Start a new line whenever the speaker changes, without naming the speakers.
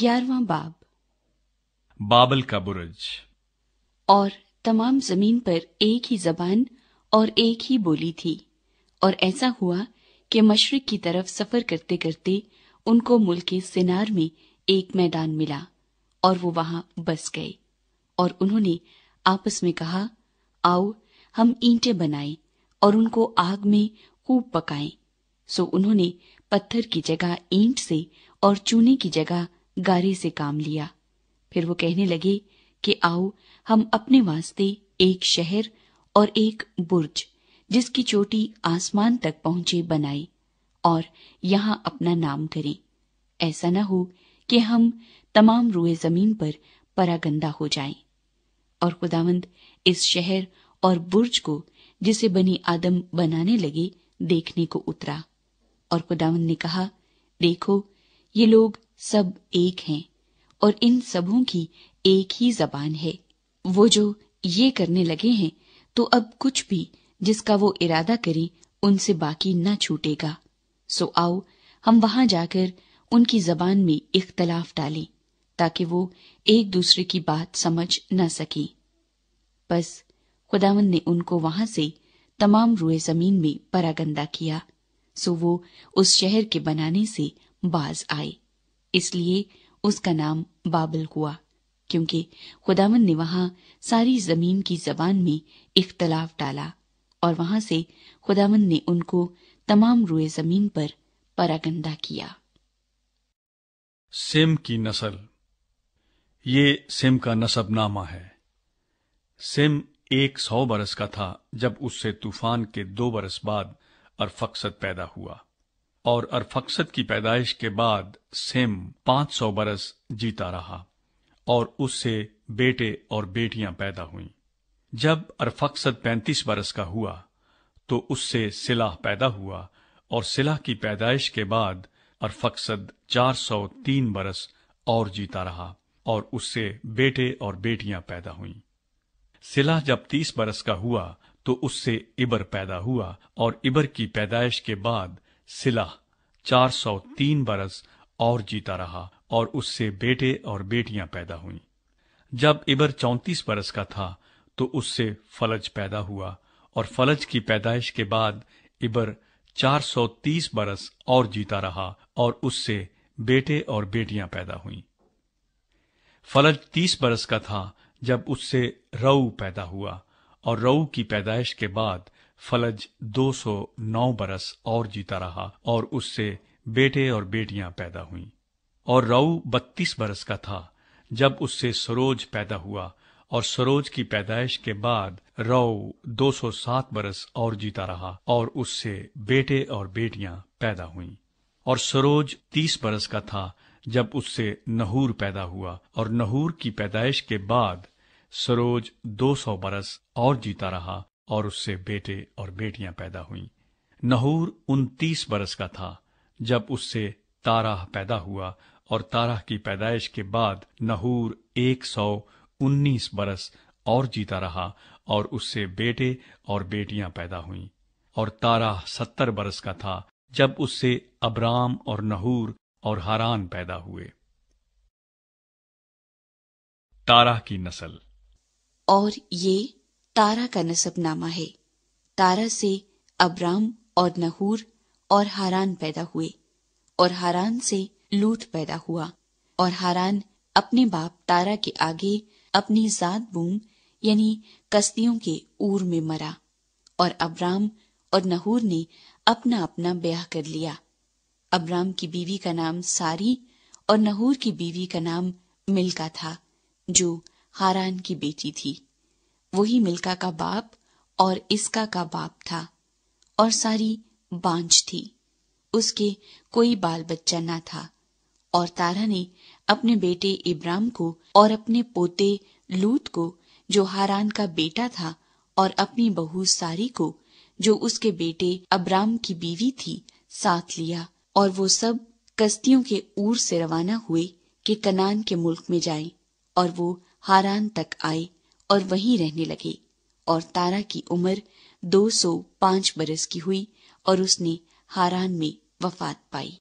ग्यारहवां बाब
बाबल का बुरज
और तमाम जमीन पर एक ही जबान और एक ही बोली थी और ऐसा हुआ कि मशरक की तरफ सफर करते करते उनको मुल्क के सिनार में एक मैदान मिला और वो वहां बस गए और उन्होंने आपस में कहा आओ हम ईंटें बनाएं और उनको आग में खूब पकाएं सो उन्होंने पत्थर की जगह ईंट से और चूने की जगह गारे से काम लिया फिर वो कहने लगे कि आओ हम अपने वास्ते एक शहर और एक बुर्ज जिसकी चोटी आसमान तक पहुंचे बनाए और यहां अपना नाम करें ऐसा न हो कि हम तमाम रुए जमीन पर परागंदा हो जाएं और खुदावंद इस शहर और बुर्ज को जिसे बनी आदम बनाने लगे देखने को उतरा और खुदावंद ने कहा देखो ये लोग सब एक हैं और इन सबों की एक ही जबान है वो जो ये करने लगे हैं तो अब कुछ भी जिसका वो इरादा करें उनसे बाकी न छूटेगा सो आओ हम वहां जाकर उनकी जबान में इख्तलाफ डालें ताकि वो एक दूसरे की बात समझ न सके बस खुदावन ने उनको वहां से तमाम रुए जमीन में परागंदा किया सो वो उस शहर के बनाने से बाज आए इसलिए उसका नाम बाबल हुआ क्योंकि खुदावन ने वहां सारी जमीन की जबान में इख्तलाफ डाला और वहां से खुदावन ने उनको तमाम रुए जमीन पर परागंदा
किया सिम की नस्ल ये सिम का नामा है सिम एक सौ बरस का था जब उससे तूफान के दो बरस बाद अरफकसद पैदा हुआ और अरफक्सत की पैदाइश के बाद सेम 500 बरस जीता रहा और उससे बेटे और बेटियां पैदा हुईं। जब अरफक्सत 35 बरस का हुआ तो उससे सिलाह पैदा हुआ और सिलाह की पैदाइश के बाद अरफक्सद 403 बरस और जीता रहा और उससे बेटे और बेटियां पैदा हुईं। सिलाह जब 30 बरस का हुआ तो उससे इबर पैदा हुआ और इबर की पैदाइश के बाद सिला 403 बरस और जीता रहा और उससे बेटे और बेटियां पैदा हुईं। जब इबर चौंतीस बरस का था तो उससे फलज पैदा हुआ और फलज की पैदाइश के बाद इबर 430 बरस और जीता रहा और उससे बेटे और बेटियां पैदा हुईं। फलज तीस बरस का था जब उससे रऊ पैदा हुआ और रऊ की पैदाइश के बाद फलज 209 बरस और जीता रहा और उससे बेटे और बेटियां पैदा हुईं और रऊ बत्तीस बरस का था जब उससे सरोज पैदा हुआ और सरोज की पैदाइश के बाद राऊ 207 बरस और जीता रहा और उससे बेटे और बेटियां पैदा हुईं और सरोज तीस बरस का था जब उससे नहूर पैदा हुआ और नहूर की पैदाइश के बाद सरोज 200 बरस और जीता रहा और उससे बेटे और बेटियां पैदा हुईं नहूर उनतीस बरस का था जब उससे ताराह पैदा हुआ और ताराह की पैदाइश के बाद नहूर एक सौ उन्नीस बरस और जीता रहा और उससे बेटे और बेटियां पैदा हुईं और ताराह सत्तर बरस का था जब उससे अब्राम और नहूर और हारान पैदा हुए ताराह की नस्ल
और ये तारा का नामा है तारा से अब्राम और नहूर और हारान पैदा हुए और हारान से लूट पैदा हुआ और हारान अपने बाप तारा के आगे अपनी जात बूम यानी कस्तियों के ऊर में मरा और अब्राम और नहूर ने अपना अपना ब्याह कर लिया अब्राम की बीवी का नाम सारी और नहूर की बीवी का नाम मिल्का था जो हारान की बेटी थी वही मिल्का का बाप और इसका का बाप था और सारी बांझ थी उसके कोई बाल बच्चा ना था और तारा ने अपने बेटे इब्राम को और अपने पोते लूत को जो हारान का बेटा था और अपनी बहू सारी को जो उसके बेटे अब्राम की बीवी थी साथ लिया और वो सब कस्तियों के ऊर से रवाना हुए कि कनान के मुल्क में जाएं और वो हारान तक आए और वहीं रहने लगे और तारा की उम्र 205 बरस की हुई और उसने हारान में वफात पाई